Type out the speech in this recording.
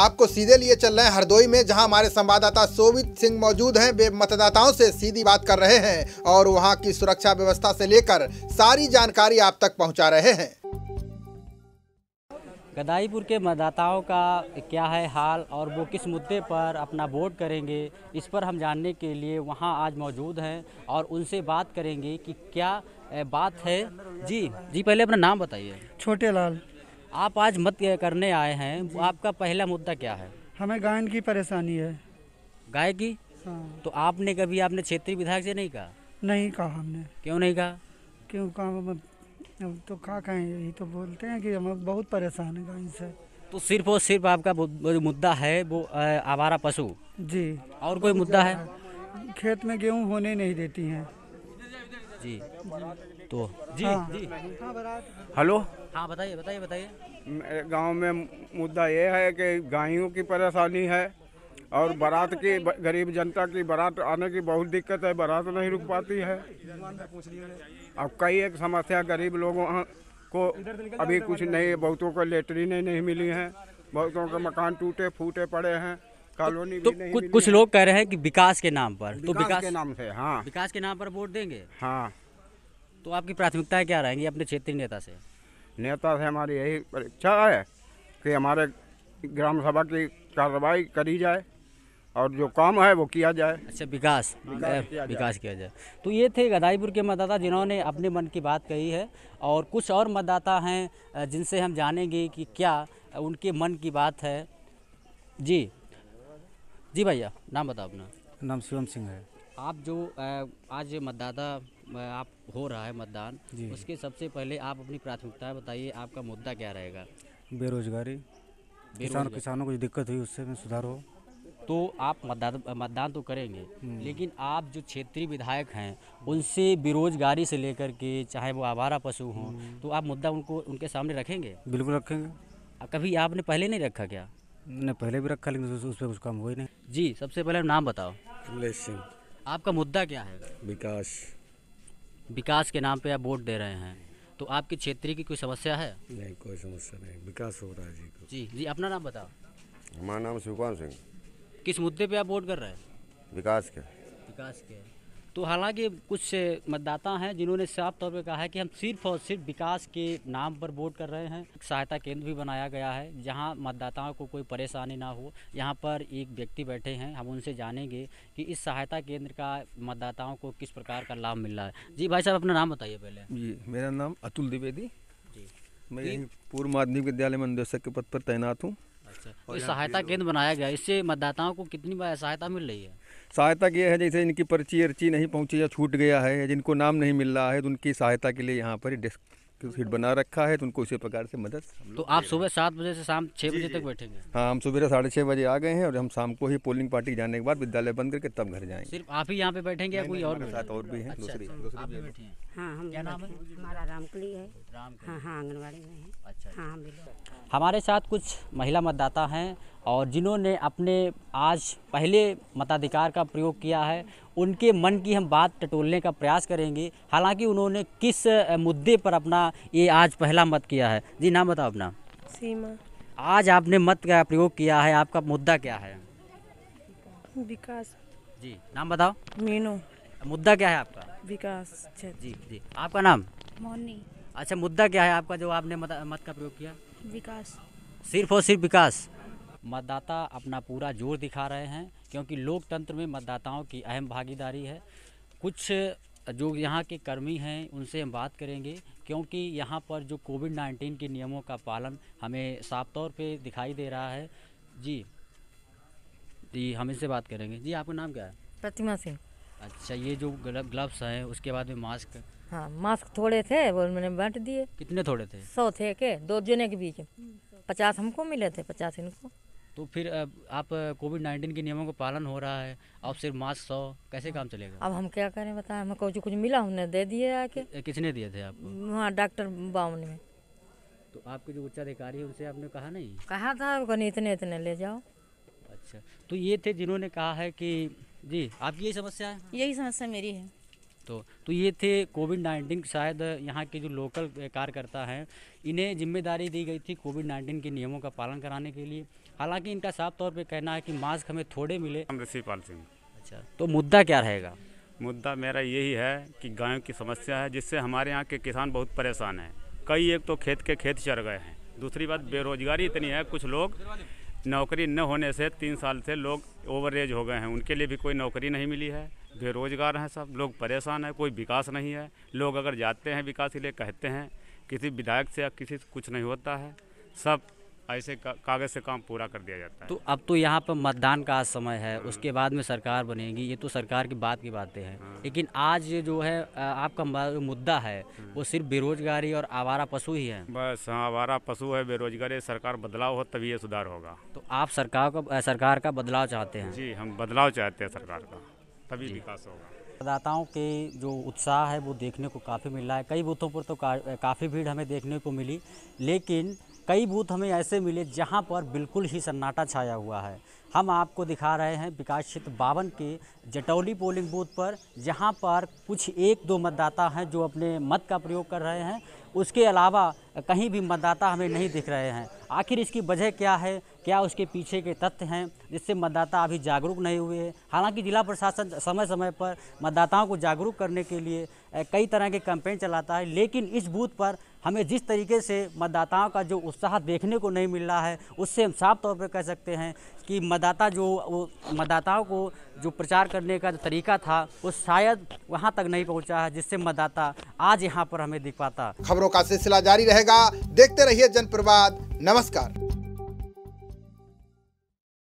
आपको सीधे लिए चल रहे हैं हरदोई में जहां हमारे संवाददाता सोवित सिंह मौजूद हैं वे मतदाताओं से सीधी बात कर रहे हैं और वहां की सुरक्षा व्यवस्था से लेकर सारी जानकारी आप तक पहुंचा रहे हैं गदाईपुर के मतदाताओं का क्या है हाल और वो किस मुद्दे पर अपना वोट करेंगे इस पर हम जानने के लिए वहाँ आज मौजूद हैं और उनसे बात करेंगे कि क्या बात है जी जी पहले अपना नाम बताइए छोटे लाल आप आज मत करने आए हैं आपका पहला मुद्दा क्या है हमें गायन की परेशानी है गाय की हाँ। तो आपने कभी आपने क्षेत्रीय विधायक से नहीं कहा नहीं कहा हमने क्यों नहीं कहा क्यों कहा तो कहा कहें यही तो बोलते हैं कि हम बहुत परेशान हैं गायन से तो सिर्फ और सिर्फ आपका मुद्दा है वो आवारा पशु जी और कोई मुद्दा है खेत में गेहूँ होने नहीं देती हैं जी तो जी हाँ, जी हाँ, हेलो हाँ बताइए बताइए बताइए गांव में मुद्दा ये है कि गायों की परेशानी है और बारात की गरीब जनता की बारात आने की बहुत दिक्कत है बारात नहीं रुक पाती है अब कई एक समस्या गरीब लोगों को अभी कुछ नहीं बहुतों को लेटरीने नहीं मिली हैं बहुतों के मकान टूटे फूटे पड़े हैं कॉलोनी तो, कुछ कुछ लोग कह रहे हैं कि विकास के नाम पर तो विकास के नाम से हाँ विकास के नाम पर वोट देंगे हाँ तो आपकी प्राथमिकताएं क्या रहेंगी अपने क्षेत्रीय नेता से नेता से हमारी यही परीक्षा है कि हमारे ग्राम सभा की कार्रवाई करी जाए और जो काम है वो किया जाए अच्छा विकास विकास किया, विकास किया जाए तो ये थे गदाईपुर के मतदाता जिन्होंने अपने मन की बात कही है और कुछ और मतदाता हैं जिनसे हम जानेंगे कि क्या उनके मन की बात है जी जी भैया नाम बताओ अपना नाम शिवम सिंह है आप जो आज मतदाता आप हो रहा है मतदान उसके सबसे पहले आप अपनी प्राथमिकता बताइए आपका मुद्दा क्या रहेगा बेरोजगारी किसान किसानों को दिक्कत हुई उससे में सुधार हो तो आप मतदान मतदान तो करेंगे हम्म। लेकिन आप जो क्षेत्रीय विधायक हैं उनसे बेरोजगारी से लेकर के चाहे वो आवारा पशु हों हम्म। तो आप मुद्दा उनको उनके सामने रखेंगे बिल्कुल रखेंगे कभी आपने पहले नहीं रखा क्या मैंने पहले भी रखा लेकिन उस पर कुछ काम हुआ ही नहीं जी सबसे पहले नाम बताओ सिंह आपका मुद्दा क्या है विकास विकास के नाम पे आप वोट दे रहे हैं तो आपके क्षेत्र की कोई समस्या है नहीं कोई समस्या नहीं विकास हो रहा है जी को जी जी अपना नाम बताओ हमारा नाम शिवकान सिंह किस मुद्दे पे आप वोट कर रहे हैं विकास के विकास के तो हालांकि कुछ मतदाता हैं जिन्होंने साफ तौर पर कहा है कि हम सिर्फ और सिर्फ विकास के नाम पर वोट कर रहे हैं सहायता केंद्र भी बनाया गया है जहां मतदाताओं को कोई परेशानी ना हो यहां पर एक व्यक्ति बैठे हैं हम उनसे जानेंगे कि इस सहायता केंद्र का मतदाताओं को किस प्रकार का लाभ मिल रहा है जी भाई साहब अपना नाम बताइए पहले जी मेरा नाम अतुल द्विवेदी जी मैं पूर्व माध्यमिक विद्यालय में निदेशक के पद पर तैनात हूँ अच्छा सहायता केंद्र बनाया गया इससे मतदाताओं को कितनी सहायता मिल रही है सहायता ये है जैसे इनकी पर्ची अर्ची नहीं पहुँची या छूट गया है जिनको नाम नहीं मिल रहा है तो उनकी सहायता के लिए यहाँ पर डेस्क सीट बना रखा है तो उनको उसी प्रकार से मदद तो आप सुबह सात बजे से शाम छः बजे तक बैठेंगे हाँ हम सुबह साढ़े छः बजे आ गए हैं और हम शाम को ही पोलिंग पार्टी जाने के बाद विद्यालय बंद करके तब घर जाएंगे सिर्फ आप ही यहाँ पे बैठेंगे या कोई और साथ और भी है अच्छा, दूसरी अच्छा। हाँ हम हमारा है हाँ हाँ आंगनबाड़ी में अच्छा, हाँ, हमारे साथ कुछ महिला मतदाता हैं और जिन्होंने अपने आज पहले मताधिकार का प्रयोग किया है उनके मन की हम बात टटोलने का प्रयास करेंगे हालांकि उन्होंने किस मुद्दे पर अपना ये आज पहला मत किया है जी नाम बताओ अपना सीमा आज आपने मत का प्रयोग किया है आपका मुद्दा क्या है विकास जी नाम बताओ मीनू मुद्दा क्या है आपका विकास जी जी आपका नाम मोनी अच्छा मुद्दा क्या है आपका जो आपने मत, मत का प्रयोग किया विकास सिर्फ और सिर्फ विकास मतदाता अपना पूरा जोर दिखा रहे हैं क्योंकि लोकतंत्र में मतदाताओं की अहम भागीदारी है कुछ जो यहाँ के कर्मी हैं उनसे हम बात करेंगे क्योंकि यहाँ पर जो कोविड नाइन्टीन के नियमों का पालन हमें साफ तौर पे दिखाई दे रहा है जी जी हम इनसे बात करेंगे जी आपका नाम क्या है प्रतिमा सिंह अच्छा ये जो ग्लव्स हैं उसके बाद में मास्क हाँ मास्क थोड़े थे वो मैंने बांट दिए कितने थोड़े थे सौ थे के दो जने के बीच पचास हमको मिले थे पचास इनको तो फिर आप कोविड नाइन्टीन के नियमों का पालन हो रहा है आप सिर्फ मास्क सौ कैसे हाँ। काम चलेगा अब हम क्या करें बताएं हमें कुछ कुछ मिला हमने दे दिए आके किसने दिए थे आपको वहाँ डॉक्टर बाबू ने तो आपके जो उच्च अधिकारी है उनसे आपने कहा नहीं कहा था कहीं इतने इतने ले जाओ अच्छा तो ये थे जिन्होंने कहा है कि जी आपकी यही समस्या है यही समस्या मेरी है तो तो ये थे कोविड नाइन्टीन शायद यहाँ के जो लोकल कार्यकर्ता हैं इन्हें जिम्मेदारी दी गई थी कोविड नाइन्टीन के नियमों का पालन कराने के लिए हालांकि इनका साफ तौर पे कहना है कि मास्क हमें थोड़े मिले हम रसीपाल सिंह अच्छा तो मुद्दा क्या रहेगा मुद्दा मेरा यही है कि गायों की समस्या है जिससे हमारे यहाँ के किसान बहुत परेशान हैं कई एक तो खेत के खेत चढ़ गए हैं दूसरी बात बेरोजगारी इतनी है कुछ लोग नौकरी न होने से तीन साल से लोग ओवर एज हो गए हैं उनके लिए भी कोई नौकरी नहीं मिली है बेरोजगार हैं सब लोग परेशान हैं कोई विकास नहीं है लोग अगर जाते हैं विकास के लिए कहते हैं किसी विधायक से या किसी से कुछ नहीं होता है सब ऐसे का, कागज़ से काम पूरा कर दिया जाता है तो अब तो यहाँ पर मतदान का आज समय है हाँ। उसके बाद में सरकार बनेगी ये तो सरकार की बात की बातें हैं हाँ। लेकिन आज जो है आपका मुद्दा है हाँ। वो सिर्फ बेरोजगारी और आवारा पशु ही है बस हाँ आवारा पशु है बेरोजगारी सरकार बदलाव हो तभी ये सुधार होगा तो आप सरकार का सरकार का बदलाव चाहते हैं जी हम बदलाव चाहते हैं सरकार का तभी विकास होगा मतदाताओं के जो उत्साह है वो देखने को काफ़ी मिल रहा है कई बूथों पर तो का, काफ़ी भीड़ हमें देखने को मिली लेकिन कई बूथ हमें ऐसे मिले जहां पर बिल्कुल ही सन्नाटा छाया हुआ है हम आपको दिखा रहे हैं विकास क्षेत्र बावन के जटौली पोलिंग बूथ पर जहां पर कुछ एक दो मतदाता हैं जो अपने मत का प्रयोग कर रहे हैं उसके अलावा कहीं भी मतदाता हमें नहीं दिख रहे हैं आखिर इसकी वजह क्या है क्या उसके पीछे के तथ्य हैं जिससे मतदाता अभी जागरूक नहीं हुए हैं हालांकि जिला प्रशासन समय समय पर मतदाताओं को जागरूक करने के लिए कई तरह के कैंपेन चलाता है लेकिन इस बूथ पर हमें जिस तरीके से मतदाताओं का जो उत्साह देखने को नहीं मिल रहा है उससे हम साफ तौर पर कह सकते हैं कि मतदाता जो वो मतदाताओं को जो प्रचार करने का जो तरीका था वो शायद वहाँ तक नहीं पहुँचा है जिससे मतदाता आज यहाँ पर हमें दिख पाता खबरों का सिलसिला जारी रहेगा देखते रहिए जनप्रवाद नमस्कार